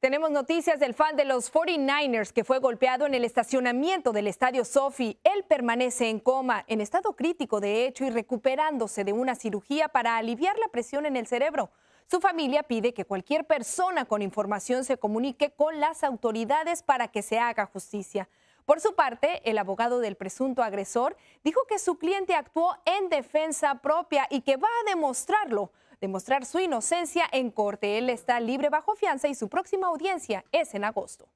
Tenemos noticias del fan de los 49ers que fue golpeado en el estacionamiento del estadio SoFi. Él permanece en coma, en estado crítico de hecho, y recuperándose de una cirugía para aliviar la presión en el cerebro. Su familia pide que cualquier persona con información se comunique con las autoridades para que se haga justicia. Por su parte, el abogado del presunto agresor dijo que su cliente actuó en defensa propia y que va a demostrarlo demostrar su inocencia en corte. Él está libre bajo fianza y su próxima audiencia es en agosto.